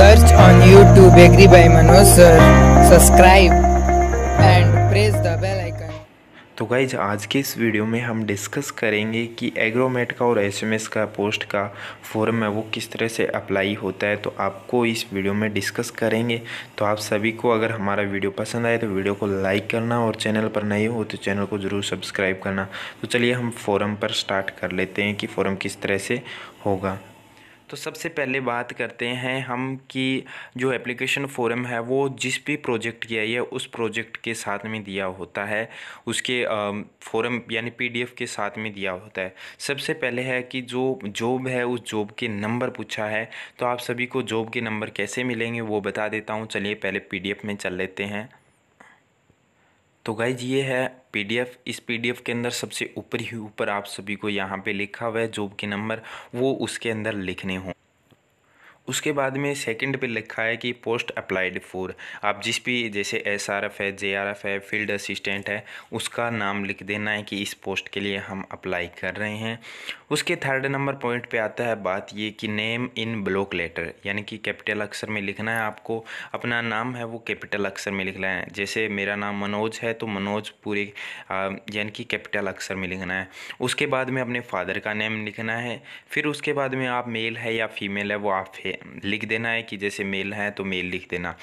Search on YouTube agri by Manoj sir subscribe and press the bell icon तो guys आज के इस video में हम डिस्कस करेंगे कि एग्रोमेट का और एसएमएस का पोस्ट का फॉर्म है वो किस तरह से अप्लाई होता है तो आपको इस वीडियो में डिस्कस करेंगे तो आप सभी को अगर हमारा वीडियो पसंद आए तो वीडियो को लाइक करना और चैनल पर नए हो तो चैनल को ज़रूर सब्सक्राइब करना तो चलिए हम फॉरम पर स्टार्ट कर लेते हैं कि फॉरम किस तरह से होगा तो सबसे पहले बात करते हैं हम कि जो एप्लीकेशन फॉर्म है वो जिस भी प्रोजेक्ट की आई है उस प्रोजेक्ट के साथ में दिया होता है उसके फॉर्म यानी पीडीएफ के साथ में दिया होता है सबसे पहले है कि जो जॉब है उस जॉब के नंबर पूछा है तो आप सभी को जॉब के नंबर कैसे मिलेंगे वो बता देता हूँ चलिए पहले पी में चल लेते हैं तो गाइज ये है पीडीएफ इस पीडीएफ के अंदर सबसे ऊपर ही ऊपर आप सभी को यहाँ पे लिखा हुआ है जॉब के नंबर वो उसके अंदर लिखने हों उसके बाद में सेकंड पे लिखा है कि पोस्ट अप्लाइड फॉर आप जिस भी जैसे एस आर एफ है जे आर एफ है फील्ड असिस्टेंट है उसका नाम लिख देना है कि इस पोस्ट के लिए हम अप्लाई कर रहे हैं उसके थर्ड नंबर पॉइंट पे आता है बात ये कि नेम इन ब्लॉक लेटर यानी कि कैपिटल अक्षर में लिखना है आपको अपना नाम है वो कैपिटल अक्षर में लिखना है जैसे मेरा नाम मनोज है तो मनोज पूरे यानी कि कैपिटल अक्षर में लिखना है उसके बाद में अपने फादर का नेम लिखना है फिर उसके बाद में आप मेल है या फीमेल है वो आप लिख देना है कि जैसे मेल है तो मेल लिख देना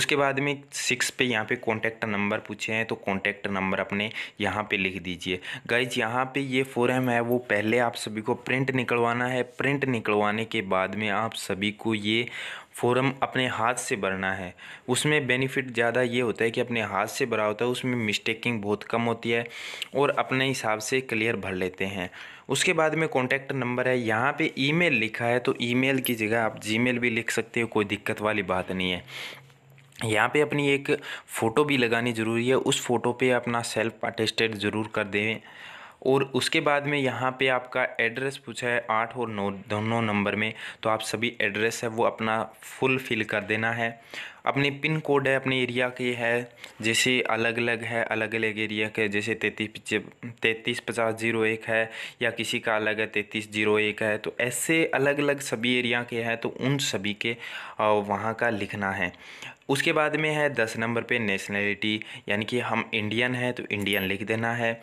उसके बाद में सिक्स पे यहाँ पे कॉन्टैक्ट नंबर पूछे हैं तो कॉन्टैक्ट नंबर अपने यहाँ पे लिख दीजिए गाइज यहाँ पे ये फोरम है वो पहले आप सभी को प्रिंट निकलवाना है प्रिंट निकलवाने के बाद में आप सभी को ये फ़ॉर्म अपने हाथ से भरना है उसमें बेनिफिट ज़्यादा ये होता है कि अपने हाथ से भरा होता है उसमें मिस्टेकिंग बहुत कम होती है और अपने हिसाब से क्लियर भर लेते हैं उसके बाद में कॉन्टैक्ट नंबर है यहाँ पे ईमेल लिखा है तो ईमेल की जगह आप जीमेल भी लिख सकते हो कोई दिक्कत वाली बात नहीं है यहाँ पे अपनी एक फ़ोटो भी लगानी ज़रूरी है उस फ़ोटो पे अपना सेल्फ अटेस्टेड ज़रूर कर दें और उसके बाद में यहाँ पे आपका एड्रेस पूछा है आठ और नौ दोनों नंबर में तो आप सभी एड्रेस है वो अपना फुल फिल कर देना है अपने पिन कोड है अपने एरिया के है जैसे अलग अलग है अलग अलग एरिया के जैसे तैतीस तैतीस पचास जीरो एक है या किसी का अलग है तैतीस जीरो एक है तो ऐसे अलग अलग सभी एरिया के हैं तो उन सभी के वहाँ का लिखना है उसके बाद में है दस नंबर पे नेशनलिटी यानी कि हम इंडियन हैं तो इंडियन लिख देना है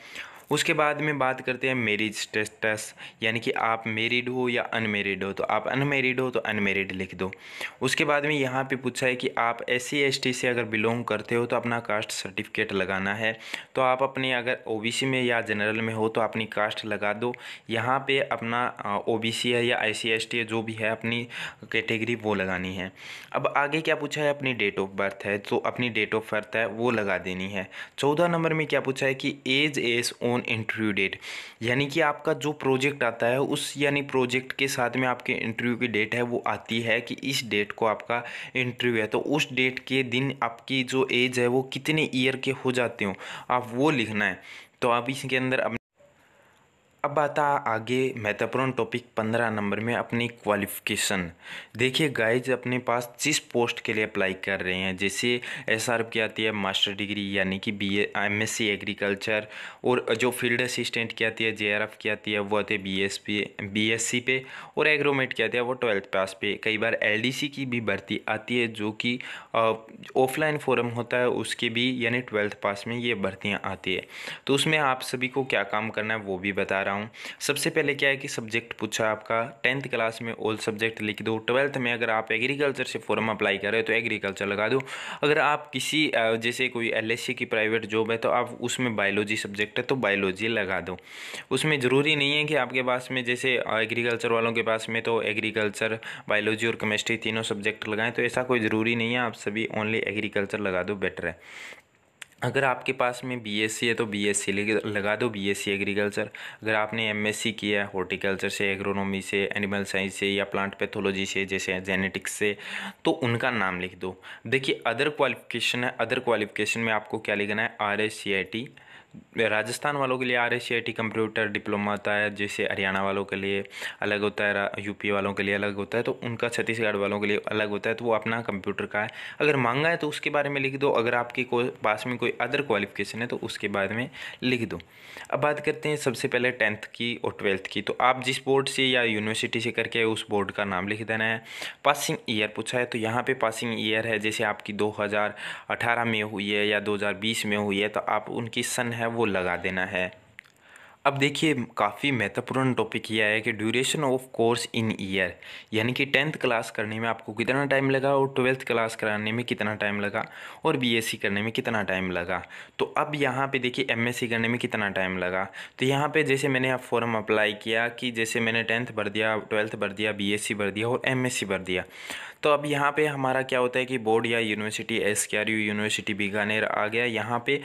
उसके बाद में बात करते हैं मेरिज स्टेटस यानी कि आप मेरिड हो या अनमेरिड हो तो आप अनमेरिड हो तो अनमेरिड लिख दो उसके बाद में यहाँ पे पूछा है कि आप एस सी से अगर बिलोंग करते हो तो अपना कास्ट सर्टिफिकेट लगाना है तो आप अपने अगर ओ में या जनरल में हो तो अपनी कास्ट लगा दो यहाँ पर अपना ओ है या आई सी जो भी है अपनी कैटेगरी वो लगानी है अब आगे क्या पूछा है अपनी डेट ऑफ बर्थ है तो अपनी डेट ऑफ बर्थ है वो लगा देनी है चौदह नंबर में क्या पूछा है कि age as on on interview date यानी कि आपका जो प्रोजेक्ट आता है उस यानी प्रोजेक्ट के साथ में आपके इंटरव्यू की डेट है वो आती है कि इस डेट को आपका इंटरव्यू है तो उस डेट के दिन आपकी जो एज है वो कितने ईयर के हो जाते हो आप वो लिखना है तो आप इसके अंदर अब आता आगे महत्वपूर्ण टॉपिक पंद्रह नंबर में अपनी क्वालिफिकेशन देखिए गाइज अपने पास जिस पोस्ट के लिए अप्लाई कर रहे हैं जैसे एस आर की आती है मास्टर डिग्री यानी कि B M S C agriculture और जो फील्ड असिस्टेंट की आती है जे आर एफ की आती है वो आती है B S P B S C पे और एग्रोमेट की आती है वो ट्वेल्थ पास पे कई बार एल डी सी की भी भर्ती आती है जो कि ऑफलाइन फॉरम होता है उसके भी यानी ट्वेल्थ पास में ये भर्तियाँ आती है तो उसमें आप सभी को क्या काम करना है वो भी बता रहा रहा हूँ सबसे पहले क्या है कि सब्जेक्ट पूछा आपका टेंथ क्लास में ओल सब्जेक्ट लिख दो ट्वेल्थ में अगर आप एग्रीकल्चर से फॉर्म अप्लाई कर रहे हो तो एग्रीकल्चर लगा दो अगर आप किसी जैसे कोई एल की प्राइवेट जॉब है तो आप उसमें बायोलॉजी सब्जेक्ट है तो बायोलॉजी लगा दो उसमें ज़रूरी नहीं है कि आपके पास में जैसे एग्रीकल्चर वालों के पास में तो एग्रीकल्चर बायोलॉजी और केमिस्ट्री तीनों सब्जेक्ट लगाएं तो ऐसा कोई ज़रूरी नहीं है आप सभी ओनली एग्रीकल्चर लगा दो बेटर है अगर आपके पास में बीएससी है तो बीएससी लगा दो बीएससी एग्रीकल्चर अगर आपने एमएससी किया है हॉर्टिकल्चर से एग्रोनॉमी से एनिमल साइंस से या प्लांट पैथोलॉजी से जैसे जेनेटिक्स से तो उनका नाम लिख दो देखिए अदर क्वालिफिकेशन है अदर क्वालिफिकेशन में आपको क्या लिखना है R S C I T Rajasthan वालों के लिए आर एस कंप्यूटर डिप्लोमा होता है जैसे हरियाणा वालों के लिए अलग होता है यूपी वालों के लिए अलग होता है तो उनका छत्तीसगढ़ वालों के लिए अलग होता है तो वो अपना कंप्यूटर का है अगर मांगा है तो उसके बारे में लिख दो अगर आपके को पास में कोई अदर क्वालिफिकेशन है तो उसके बारे में लिख दो अब बात करते हैं सबसे पहले टेंथ की और ट्वेल्थ की तो आप जिस बोर्ड से या यूनिवर्सिटी से करके उस बोर्ड का नाम लिख देना है पासिंग ईयर पूछा है तो यहाँ पर पासिंग ईयर है जैसे आपकी दो में हुई है या दो में हुई है तो आप उनकी सन है वो लगा देना है अब देखिए काफ़ी महत्वपूर्ण टॉपिक यह है कि duration of course in year यानी कि टेंथ क्लास करने में आपको कितना टाइम लगा और ट्वेल्थ क्लास कराने में कितना टाइम लगा और बीएससी करने में कितना टाइम लगा तो अब यहाँ पे देखिए एमएससी करने में कितना टाइम लगा तो यहाँ पे जैसे मैंने आप फॉर्म अप्लाई किया कि जैसे मैंने टेंथ भर दिया ट्वेल्थ भर दिया बी भर दिया और एम भर दिया तो अब यहाँ पे हमारा क्या होता है कि बोर्ड या university S K R U university Bikaner आ गया यहाँ पे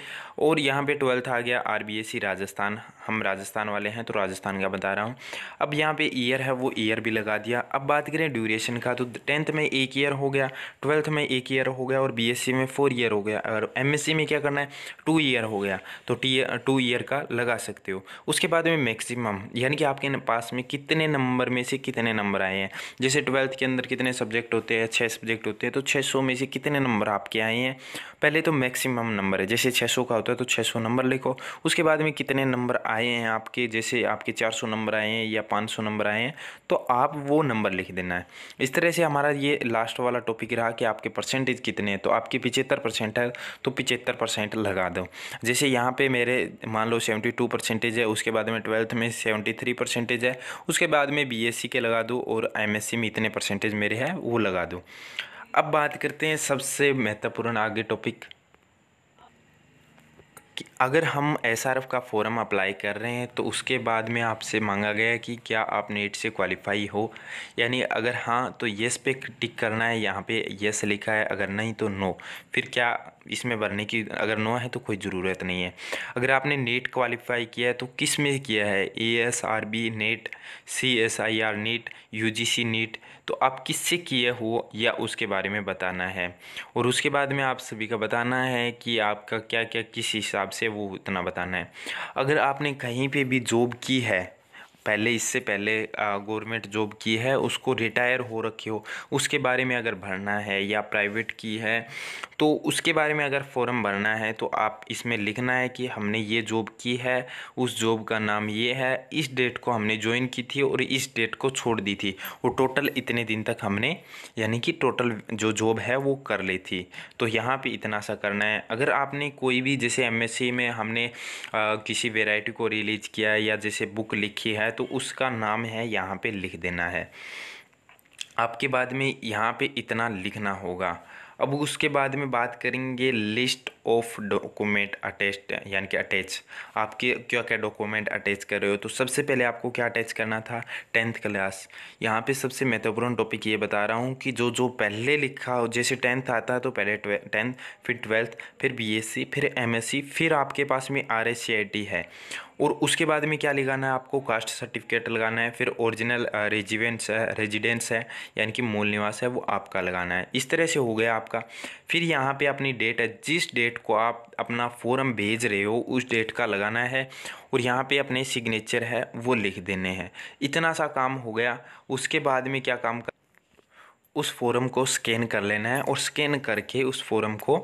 और यहाँ पे ट्वेल्थ आ गया आर राजस्थान हम राजस्थान वाले हैं तो राजस्थान का बता रहा हूँ अब यहाँ पे ईयर है वो ईयर भी लगा दिया अब बात करें ड्यूरेशन का तो टेंथ में एक ईयर हो गया ट्वेल्थ में एक ईयर हो गया और बी में फोर ईयर हो गया और एमएससी में क्या करना है टू ईयर हो गया तो टी टू ईयर का लगा सकते हो उसके बाद में मैक्सिमम यानी कि आपके पास में कितने नंबर में से कितने नंबर आए हैं जैसे ट्वेल्थ के अंदर कितने सब्जेक्ट होते हैं छः सब्जेक्ट होते हैं तो छः सौ में से कितने नंबर आपके आए हैं पहले तो मैक्सिमम नंबर है जैसे छः सौ का होता है तो छः सौ नंबर लिखो उसके बाद में कितने नंबर आए हैं आपके जैसे आपके 400 नंबर आए हैं या 500 नंबर आए हैं तो आप वो नंबर लिख देना है इस तरह से हमारा ये लास्ट वाला टॉपिक रहा कि आपके परसेंटेज कितने हैं तो आपके पिचहत्तर परसेंट है तो पिचहत्तर परसेंट लगा दो जैसे यहाँ पर मेरे मान लो सेवेंटी टू परसेंटेज है उसके बाद में ट्वेल्थ में सेवेंटी थ्री परसेंटेज है उसके बाद में बी एस सी के लगा दो और एम एस सी में इतने परसेंटेज मेरे हैं वो लगा दो अब बात करते हैं सबसे महत्वपूर्ण आगे टॉपिक कि अगर हम एस आर एफ़ का फॉर्म अप्लाई कर रहे हैं तो उसके बाद में आपसे मांगा गया कि क्या आप नेट से क्वालिफाई हो यानी अगर हाँ तो येस पे टिक करना है यहाँ पे येस लिखा है अगर नहीं तो नो फिर क्या इसमें भरने की अगर नो है तो कोई ज़रूरत नहीं है अगर आपने नेट क्वालिफाई किया है तो किस में किया है A S R B net C S I R net U G C net तो आप किससे किए हो या उसके बारे में बताना है और उसके बाद में आप सभी का बताना है कि आपका क्या क्या किस हिसाब से वो उतना बताना है अगर आपने कहीं पे भी जॉब की है पहले इससे पहले गवर्नमेंट जॉब की है उसको रिटायर हो रखी हो उसके बारे में अगर भरना है या प्राइवेट की है तो उसके बारे में अगर फॉर्म भरना है तो आप इसमें लिखना है कि हमने ये जॉब की है उस जॉब का नाम ये है इस डेट को हमने ज्वाइन की थी और इस डेट को छोड़ दी थी और टोटल इतने दिन तक हमने यानी कि टोटल जो जॉब है वो कर ली थी तो यहाँ पर इतना सा करना है अगर आपने कोई भी जैसे एम में हमने आ, किसी वेराइटी को रिलीज़ किया है या जैसे बुक लिखी है तो उसका नाम है यहाँ पे लिख देना है आपके बाद में यहाँ पे इतना लिखना होगा अब उसके बाद में बात करेंगे लिस्ट ऑफ डॉक्यूमेंट अटैच यानी कि अटैच आपके क्या क्या डॉक्यूमेंट अटैच कर रहे हो तो सबसे पहले आपको क्या अटैच करना था टेंथ क्लास यहाँ पे सबसे महत्वपूर्ण टॉपिक ये बता रहा हूँ कि जो जो पहले लिखा हो जैसे टेंथ आता है तो पहले टेंथ फिर ट्वेल्थ फिर बीएससी फिर एमएससी फिर आपके पास में आर है और उसके बाद में क्या लगाना है आपको कास्ट सर्टिफिकेट लगाना है फिर ओरिजिनल रेजिडेंस है रेजिडेंस है यानी कि मूल निवास है वो आपका लगाना है इस तरह से हो गया आपका फिर यहाँ पे अपनी डेट है जिस डेट डेट को आप अपना फॉर्म भेज रहे हो उस डेट का लगाना है और यहाँ पे अपने सिग्नेचर है वो लिख देने हैं इतना सा काम हो गया उसके बाद में क्या काम कर उस फोरम को स्कैन कर लेना है और स्कैन करके उस फोरम को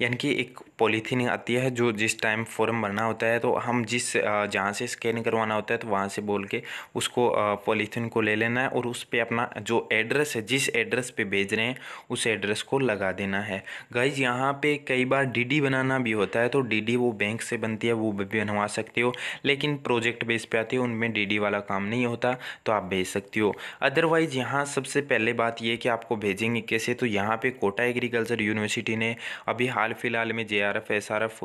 यानी कि एक पॉलीथीन आती है जो जिस टाइम फोरम भरना होता है तो हम जिस जहाँ से स्कैन करवाना होता है तो वहाँ से बोल के उसको पॉलीथीन को ले लेना है और उस पर अपना जो एड्रेस है जिस एड्रेस पे भेज रहे हैं उस एड्रेस को लगा देना है गाइज यहाँ पे कई बार डीडी बनाना भी होता है तो डीडी वो बैंक से बनती है वो भी बनवा सकते हो लेकिन प्रोजेक्ट बेस पर आती है उनमें डी वाला काम नहीं होता तो आप भेज सकती हो अदरवाइज़ यहाँ सबसे पहले बात यह कि आपको भेजेंगे कैसे तो यहाँ पे कोटा एग्रीकल्चर यूनिवर्सिटी ने अभी हाल फिलहाल में जे आर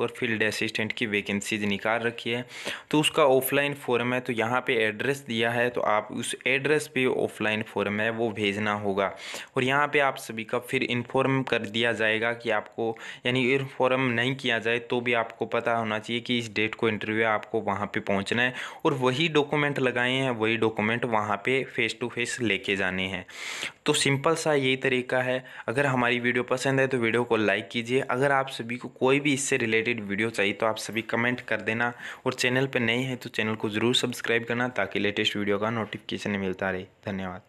और फील्ड असिस्टेंट की वैकेंसीज निकाल रखी है तो उसका ऑफलाइन फॉर्म है तो यहाँ पे एड्रेस दिया है तो आप उस एड्रेस पे ऑफलाइन फॉर्म है वो भेजना होगा और यहाँ पर आप सभी का फिर इन्फॉर्म कर दिया जाएगा कि आपको यानी इन्फॉर्म नहीं किया जाए तो भी आपको पता होना चाहिए कि इस डेट को इंटरव्यू आपको वहाँ पर पहुँचना है और वही डॉक्यूमेंट लगाए हैं वही डॉक्यूमेंट वहाँ पर फेस टू फेस लेके जाने हैं तो सिंपल सा यही तरीका है अगर हमारी वीडियो पसंद है तो वीडियो को लाइक कीजिए अगर आप सभी को कोई भी इससे रिलेटेड वीडियो चाहिए तो आप सभी कमेंट कर देना और चैनल पर नए हैं तो चैनल को ज़रूर सब्सक्राइब करना ताकि लेटेस्ट वीडियो का नोटिफिकेशन मिलता रहे धन्यवाद